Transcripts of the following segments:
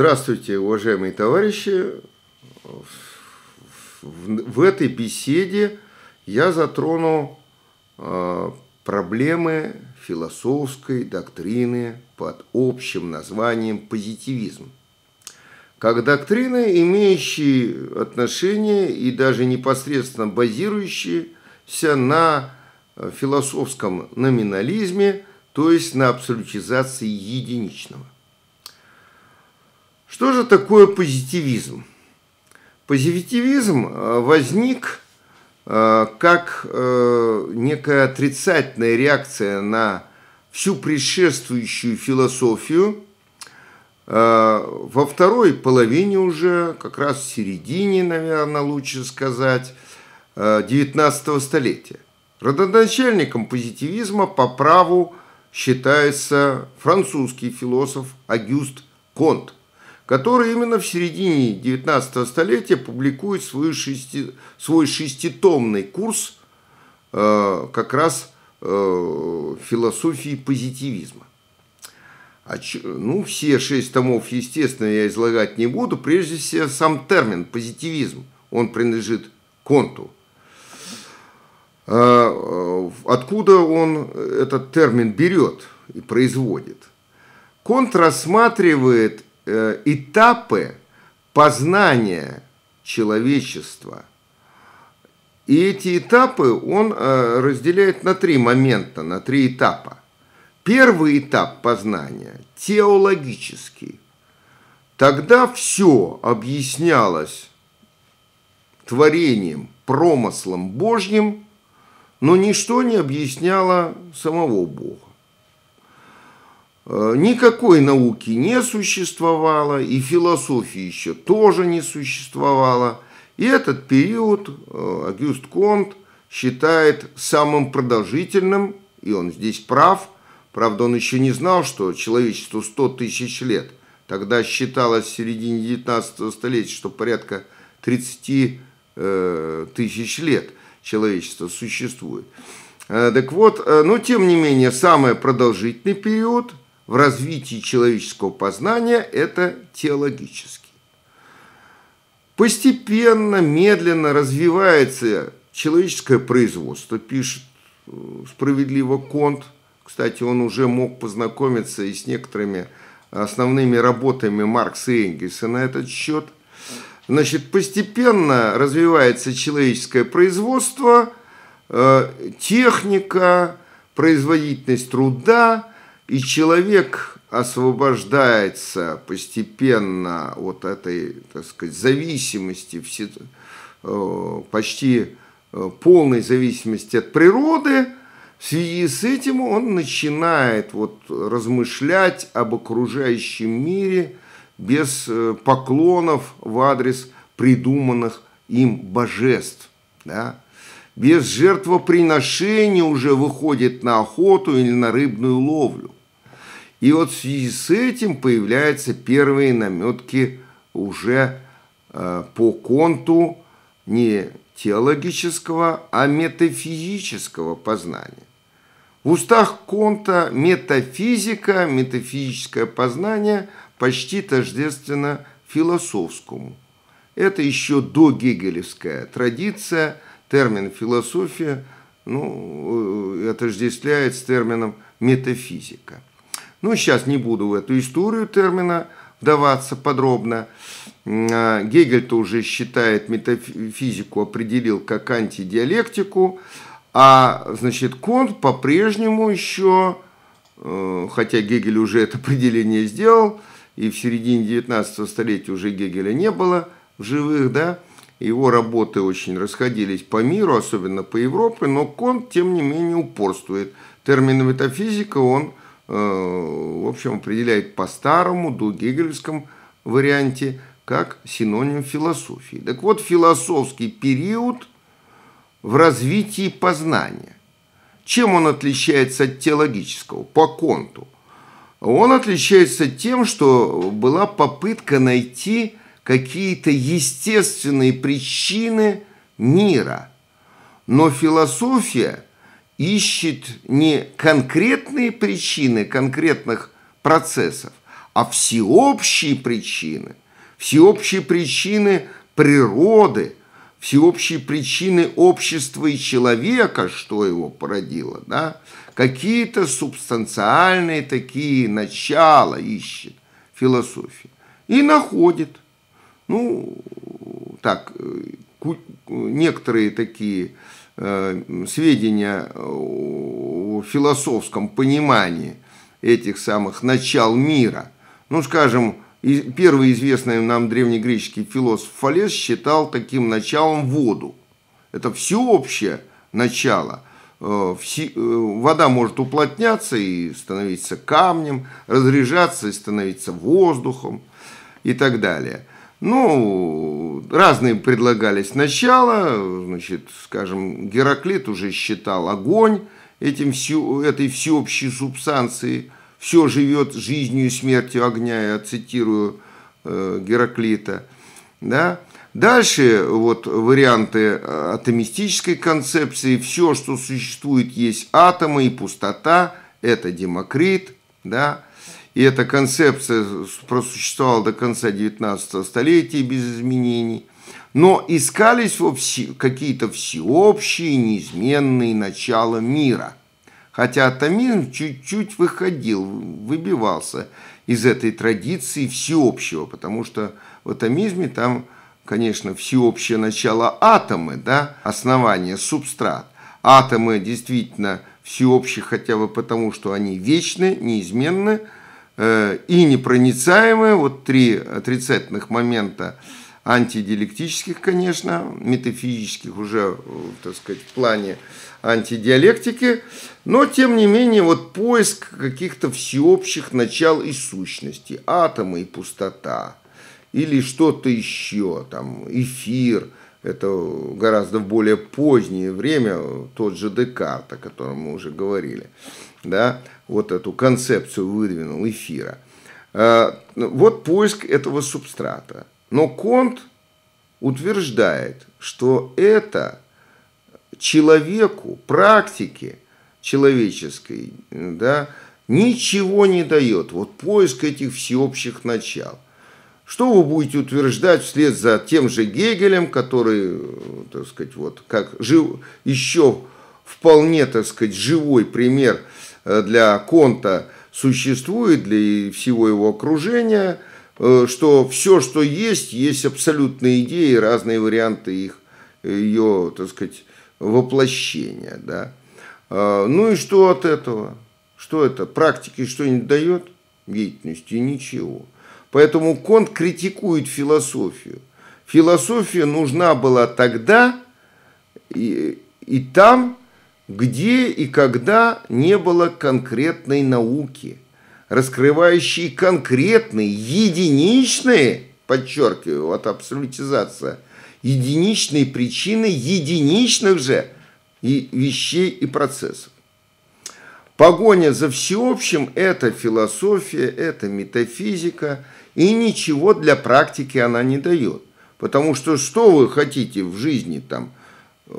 Здравствуйте, уважаемые товарищи. В, в этой беседе я затрону э, проблемы философской доктрины под общим названием позитивизм. Как доктрины, имеющие отношение и даже непосредственно базирующиеся на а, философском номинализме, то есть на абсолютизации единичного – что же такое позитивизм? Позитивизм э, возник э, как э, некая отрицательная реакция на всю предшествующую философию во второй половине уже, как раз в середине, наверное, лучше сказать, 19 столетия. Родоначальником позитивизма по праву считается французский философ Агюст Конт – который именно в середине 19 столетия публикует свой, шести, свой шеститомный курс э, как раз э, философии позитивизма. А ч, ну, все шесть томов, естественно, я излагать не буду. Прежде всего, сам термин «позитивизм», он принадлежит Конту. Э, э откуда он этот термин берет и производит? Конт рассматривает Э, этапы познания человечества. И эти этапы он э, разделяет на три момента, на три этапа. Первый этап познания – теологический. Тогда все объяснялось творением, промыслом Божьим, но ничто не объясняло самого Бога. Э, никакой науки не существовало, и философии еще тоже не существовало. И этот период э, Агюст Конт считает самым продолжительным, и он здесь прав. Правда, он еще не знал, что человечеству 100 тысяч лет. Тогда считалось в середине 19 столетия, что порядка 30 э, тысяч лет человечество существует. так вот, но тем не менее, самый продолжительный период – в развитии человеческого познания – это теологический. Постепенно, медленно развивается человеческое производство, пишет э, справедливо Конт. Кстати, он уже мог познакомиться и с некоторыми основными работами Маркса и Энгельса на этот счет. Значит, постепенно развивается человеческое производство, э, техника, производительность труда, и человек освобождается постепенно от этой, так сказать, зависимости, э, почти э, полной зависимости от природы, в связи с этим он начинает вот размышлять об окружающем мире без э, поклонов в адрес придуманных им божеств. Да? Без жертвоприношения уже выходит на охоту или на рыбную ловлю. И вот в связи с этим появляются первые наметки уже э, по конту не теологического, а метафизического познания. В устах Конта метафизика, метафизическое познание почти тождественно философскому. Это еще до гегелевская традиция, термин философия ну, э, э, отождествляет с термином метафизика. Ну, сейчас не буду в эту историю термина вдаваться подробно. А, Гегель-то уже считает метафизику, определил как антидиалектику, а, значит, Конт по-прежнему еще, э, хотя Гегель уже это определение сделал, и в середине 19 столетия уже Гегеля не было в живых, да, его работы очень расходились по миру, особенно по Европе, но Конт, тем не менее, упорствует. Термин метафизика он Э, в общем, определяет по старому дугегелевскому варианте как синоним философии. Так вот, философский период в развитии познания. Чем он отличается от теологического? По конту. Он отличается тем, что была попытка найти какие-то естественные причины мира. Но философия – ищет не конкретные причины конкретных процессов, а всеобщие причины, всеобщие причины природы, всеобщие причины общества и человека, что его породило, да, какие-то субстанциальные такие начала ищет философия и находит. Ну, так, э, некоторые такие Э, сведения э, о философском понимании этих самых начал мира. Ну, скажем, первый известный нам древнегреческий философ Фалес считал таким началом воду. Это всеобщее начало. Э, вода может уплотняться и становиться камнем, разряжаться и становиться воздухом и так далее. Ну, разные предлагались начала, значит, скажем, Гераклит уже считал огонь этим, все этой всеобщей субстанции, все живет жизнью и смертью огня, я цитирую э, Гераклита, да, Дальше вот варианты э, атомистической концепции. Все, что существует, есть атомы и пустота. Это Демокрит, да, и эта концепция просуществовала до конца 19 столетия без изменений. Но искались какие-то всеобщие, неизменные начала мира. Хотя атомизм чуть-чуть выходил, выбивался из этой традиции всеобщего, потому что в атомизме там, конечно, всеобщее начало атомы, да, основание, субстрат. Атомы действительно всеобщие хотя бы потому, что они вечны, неизменны, Э, и непроницаемые вот три отрицательных момента антидиалектических, конечно, метафизических уже, э, так сказать, в плане антидиалектики, но, тем не менее, вот поиск каких-то всеобщих начал и сущности атомы и пустота, или что-то еще, там, эфир, это гораздо в более позднее время, тот же Декарт, о котором мы уже говорили, да, вот эту концепцию выдвинул эфира. Э, ну, вот поиск этого субстрата. Но Конт утверждает, что это человеку, практике человеческой, да, ничего не дает. Вот поиск этих всеобщих начал. Что вы будете утверждать вслед за тем же Гегелем, который, так сказать, вот как жив, еще вполне, так сказать, живой пример – Э, для Конта существует, для всего его окружения, э, что все, что есть, есть абсолютные идеи, разные варианты их, э, ее, так сказать, воплощения. Да? Ну и что от этого? Что это? Практики что не дает деятельности? Ничего. Поэтому Конт критикует философию. Философия нужна была тогда и, и там, где и когда не было конкретной науки, раскрывающей конкретные, единичные, подчеркиваю, вот абсолютизация, единичные причины единичных же и вещей и процессов. Погоня за всеобщим – это философия, это метафизика, и ничего для практики она не дает. Потому что что вы хотите в жизни там э, –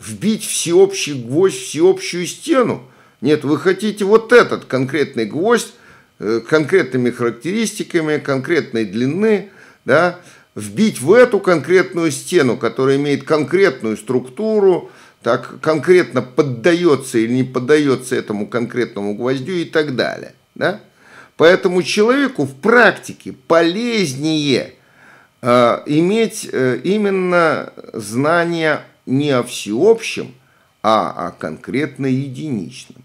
вбить всеобщий гвоздь, всеобщую стену. Нет, вы хотите вот этот конкретный гвоздь, э, конкретными характеристиками, конкретной длины, да, вбить в эту конкретную стену, которая имеет конкретную структуру, так конкретно поддается или не поддается этому конкретному гвоздю и так далее. Да? Поэтому человеку в практике полезнее э, иметь э, именно знания не о всеобщем, а о конкретно единичном.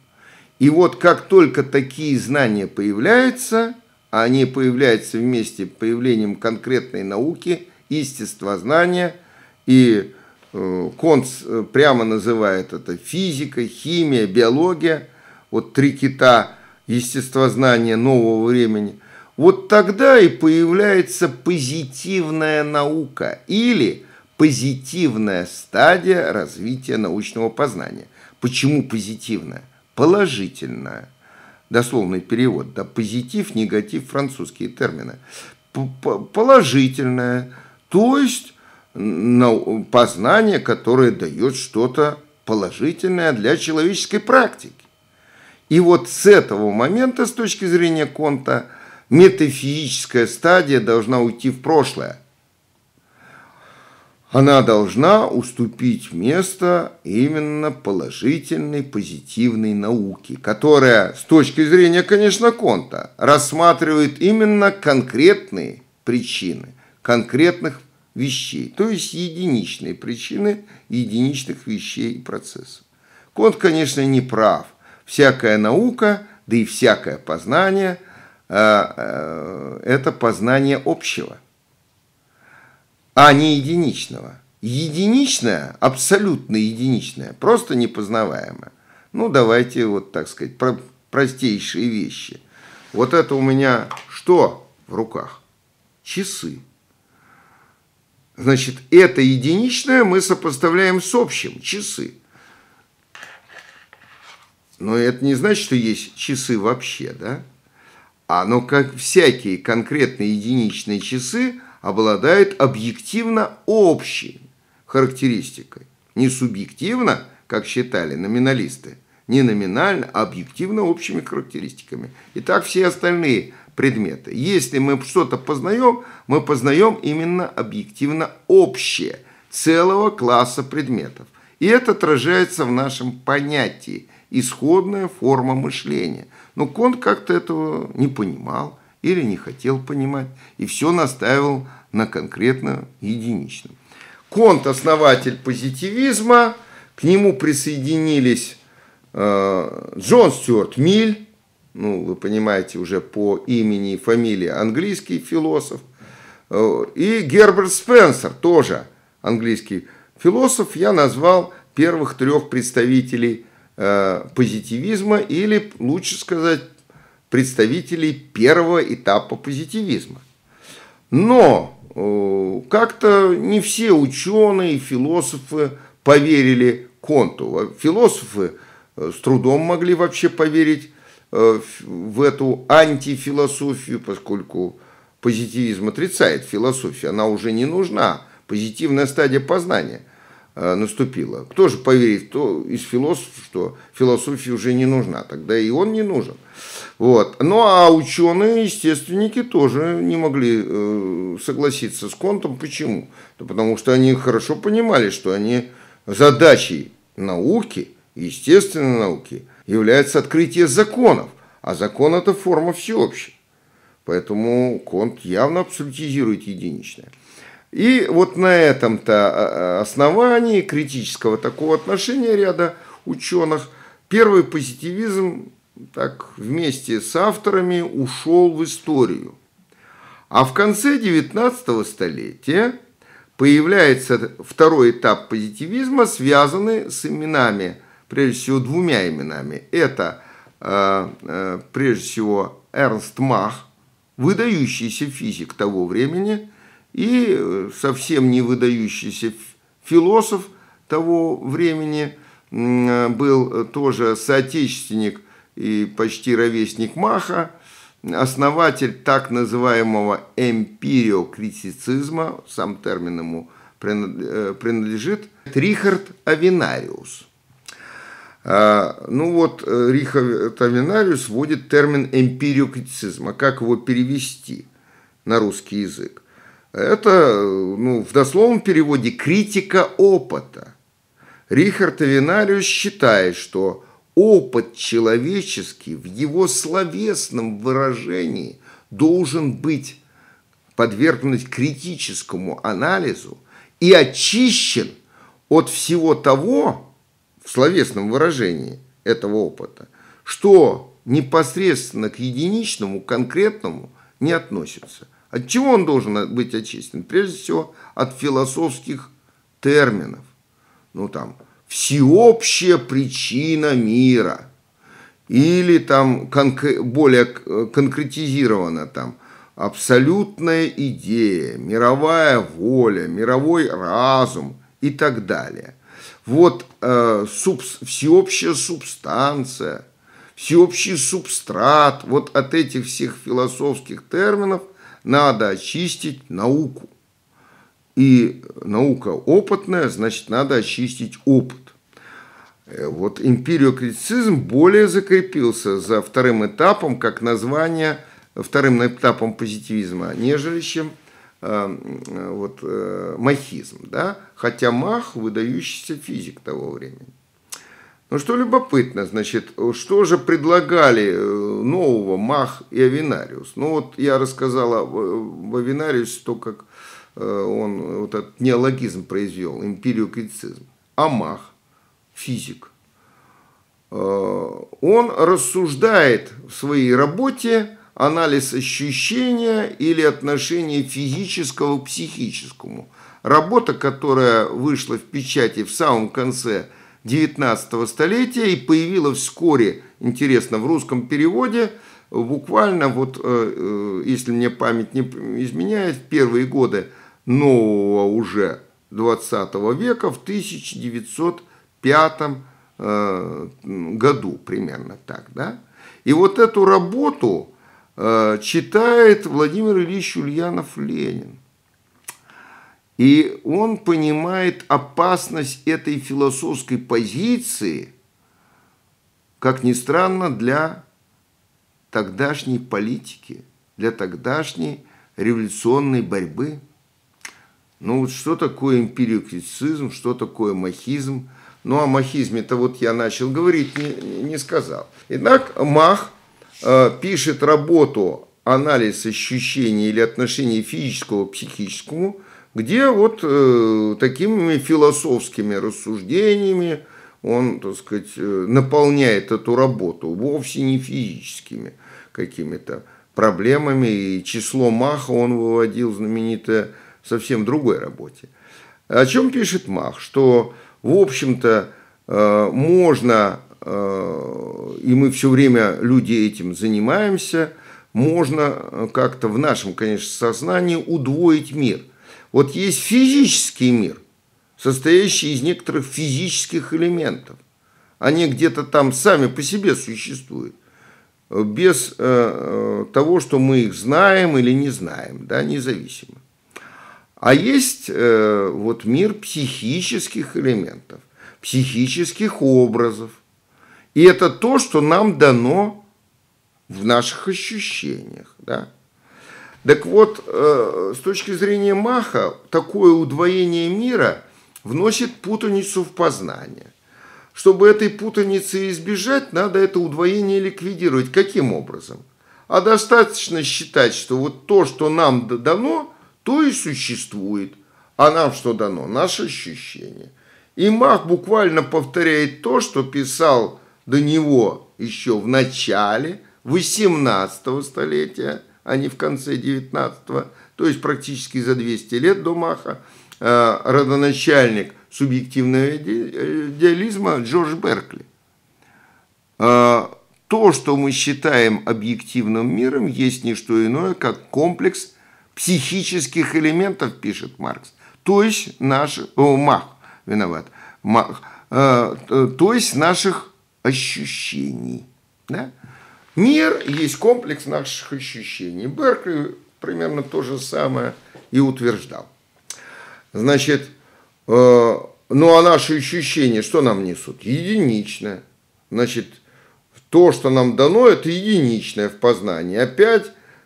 И вот как только такие знания появляются, а они появляются вместе с появлением конкретной науки, естествознания, и э, Конц э, прямо называет это физика, химия, биология, вот три кита естествознания нового времени, вот тогда и появляется позитивная наука или – позитивная стадия развития научного познания. Почему позитивная? Положительная. Дословный перевод. Да, позитив, негатив, французские термины. Положительная. То есть познание, которое дает что-то положительное для человеческой практики. И вот с этого момента, с точки зрения Конта, метафизическая стадия должна уйти в прошлое – она должна уступить место именно положительной, позитивной науке, которая, с точки зрения, конечно, Конта, рассматривает именно конкретные причины, конкретных вещей, то есть единичные причины единичных вещей и процессов. Конт, конечно, не прав. Всякая наука, да и всякое познание э, э, это познание общего а не единичного. Единичное, абсолютно единичное, просто непознаваемое. Ну, давайте вот, так сказать, про простейшие вещи. Вот это у меня что в руках? Часы. Значит, это единичное мы сопоставляем с общим, часы. Но это не значит, что есть часы вообще, да? А, но как всякие конкретные единичные часы – обладает объективно общей характеристикой. Не субъективно, как считали номиналисты, не номинально, а объективно общими характеристиками. И так все остальные предметы. Если мы что-то познаем, мы познаем именно объективно общее целого класса предметов. И это отражается в нашем понятии – исходная форма мышления. Но Конт как-то этого не понимал или не хотел понимать, и все настаивал на конкретно единичном. Конт – основатель позитивизма, к нему присоединились э, Джон Стюарт Миль, ну, вы понимаете, уже по имени и фамилии английский философ, э, и Герберт Спенсер, тоже английский философ, я назвал первых трех представителей э, позитивизма, или, лучше сказать, представителей первого этапа позитивизма. Но э, как-то не все ученые, философы поверили Конту. Философы э, с трудом могли вообще поверить э, в эту антифилософию, поскольку позитивизм отрицает философию, она уже не нужна, позитивная стадия познания наступила. Кто же поверит кто из философов, что философия уже не нужна? Тогда и он не нужен. Вот. Ну а ученые, естественники тоже не могли э, согласиться с Контом. Почему? Да потому что они хорошо понимали, что они задачей науки, естественной науки, является открытие законов. А закон – это форма всеобщая. Поэтому Конт явно абсолютизирует единичное. И вот на этом-то э, э, основании критического такого отношения ряда ученых первый позитивизм так вместе с авторами ушел в историю. А в конце 19 столетия появляется второй этап позитивизма, связанный с именами, прежде всего двумя именами. Это э, э, прежде всего Эрнст Мах, выдающийся физик того времени, и э, совсем не выдающийся философ того времени, был тоже соотечественник и почти ровесник Маха, основатель так называемого эмпириокритицизма, сам термин ему э, принадлежит, Рихард Авинариус. А, ну вот, э, Рихард Авинариус вводит термин эмпириокритицизма. как его перевести на русский язык? Это ну, в дословном переводе критика опыта. Рихард Авинариус считает, что Опыт человеческий в его словесном выражении должен быть подвергнут критическому анализу и очищен от всего того в словесном выражении этого опыта, что непосредственно к единичному, конкретному не относится. От чего он должен быть очищен? Прежде всего, от философских терминов. Ну, там, всеобщая причина мира. Или там конк- более э, конкретизировано там абсолютная идея, мировая воля, мировой разум и так далее. Вот э, субс, всеобщая субстанция, всеобщий субстрат, вот от этих всех философских терминов надо очистить науку и наука опытная, значит, надо очистить опыт. Э, вот империокритицизм более закрепился за вторым этапом, как название, вторым этапом позитивизма, нежели чем э, э вот, э, махизм. Да? Хотя Мах – выдающийся физик того времени. Ну что любопытно, значит, что же предлагали э, нового Мах и Авинариус? Ну вот я рассказала об Авинариусе то, как Э, он вот этот неологизм произвел, эмпириокритицизм. Амах, физик, э, он рассуждает в своей работе анализ ощущения или отношения физического к психическому. Работа, которая вышла в печати в самом конце 19 столетия и появилась вскоре, интересно, в русском переводе, буквально вот, э, если мне память не изменяет, в первые годы – нового уже 20 века в 1905 э, году, примерно так, да? И вот эту работу э, читает Владимир Ильич Ульянов Ленин. И он понимает опасность этой философской позиции, как ни странно, для тогдашней политики, для тогдашней революционной борьбы – ну вот что такое эмпириокритицизм, что такое махизм. Ну о махизме это вот я начал говорить, не, не сказал. Итак, Мах э, пишет работу «Анализ ощущений или отношений физического к психическому», где вот э, такими философскими рассуждениями он, так сказать, э, наполняет эту работу, вовсе не физическими какими-то проблемами. И число Маха он выводил знаменитое совсем другой работе. О чем пишет Мах? Что, в общем-то, э, можно, э, и мы все время люди этим занимаемся, можно э, как-то в нашем, конечно, сознании удвоить мир. Вот есть физический мир, состоящий из некоторых физических элементов. Они где-то там сами по себе существуют без того, что мы их знаем или не знаем, да, независимо. А есть э, вот мир психических элементов, психических образов. И это то, что нам дано в наших ощущениях. Да? Так вот, э, с точки зрения Маха, такое удвоение мира вносит путаницу в познание. Чтобы этой путаницы избежать, надо это удвоение ликвидировать. Каким образом? А достаточно считать, что вот то, что нам дано – то и существует. А нам что дано? Наше ощущение. И Мах буквально повторяет то, что писал до него еще в начале 18 столетия, а не в конце 19 то есть практически за 200 лет до Маха, э, родоначальник субъективного идеализма Джордж Беркли. Э, то, что мы считаем объективным миром, есть не что иное, как комплекс психических элементов, пишет Маркс. То есть наш... О, Мах виноват. Мах. Э, э, то есть наших ощущений. Да? Мир есть комплекс наших ощущений. Беркли примерно то же самое и утверждал. Значит, э, ну а наши ощущения что нам несут? Единичное. Значит, то, что нам дано, это единичное в познании. Опять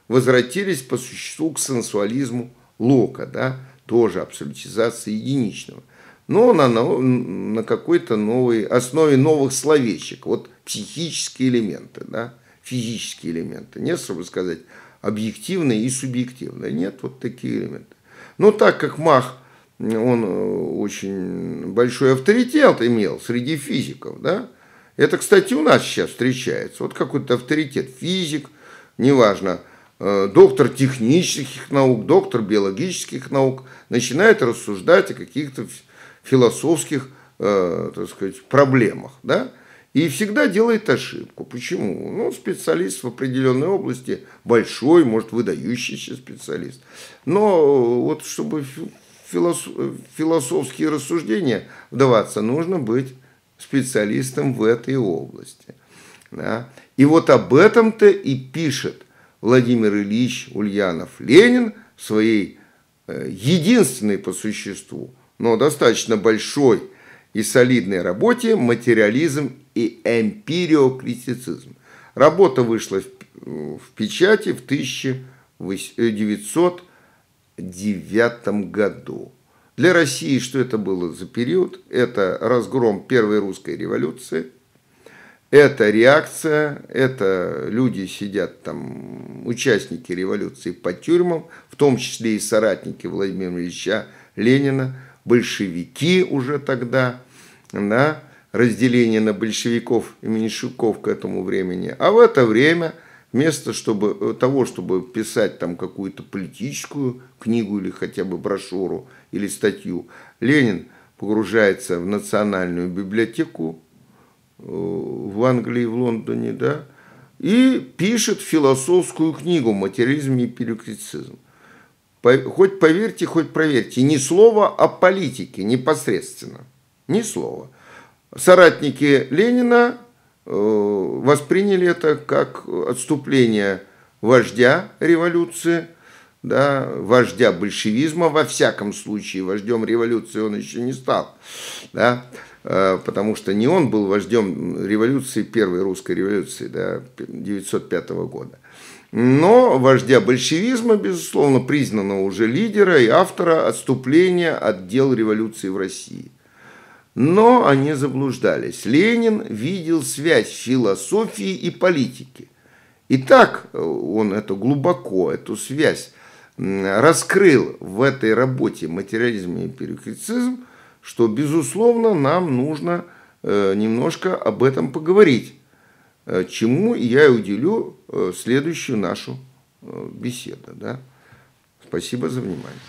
возвратились по существу к сенсуализму Лока, да, тоже абсолютизация единичного, но на, на какой-то новой основе новых словечек, вот психические элементы, да, физические элементы. Нет, чтобы сказать, объективные и субъективные. Нет, вот такие элементы. Но так как Мах, он э, очень большой авторитет имел среди физиков, да, это, кстати, у нас сейчас встречается. Вот какой-то авторитет физик, неважно, Э, доктор технических наук, доктор биологических наук, начинает рассуждать о каких-то философских э, так сказать, проблемах. Да? И всегда делает ошибку. Почему? Ну, специалист в определенной области, большой, может, выдающийся специалист. Но э, вот чтобы философ, философские рассуждения вдаваться, нужно быть специалистом в этой области. Да? И вот об этом-то и пишет Владимир Ильич Ульянов Ленин своей э, единственной по существу, но достаточно большой и солидной работе «Материализм и эмпириокритицизм». Работа вышла в печати в 1909 году. Для России что это было за период? Это разгром Первой русской революции – это реакция, это люди сидят там, участники революции под тюрьмам, в том числе и соратники Владимира Ильича Ленина, большевики уже тогда, да, разделение на большевиков и меньшевиков к этому времени. А в это время вместо чтобы, э, того, чтобы писать там какую-то политическую книгу или хотя бы брошюру или статью, Ленин погружается в национальную библиотеку Э, в Англии, в Лондоне, да, и пишет философскую книгу «Материализм и пирокритицизм». Хоть поверьте, хоть проверьте, ни слова о политике непосредственно, ни слова. Соратники Ленина э, восприняли это как отступление вождя революции, да, вождя большевизма, во всяком случае, вождем революции он еще не стал, да, Э, потому что не он был вождем революции, первой русской революции, да, 1905 года, но вождя большевизма, безусловно, признанного уже лидера и автора отступления от дел революции в России. Но они заблуждались. Ленин видел связь философии и политики. И так э, он это глубоко, эту связь раскрыл в этой работе «Материализм и перекритицизм», что, безусловно, нам нужно э, немножко об этом поговорить, э, чему я и уделю э, следующую нашу беседу. Да? Спасибо за внимание.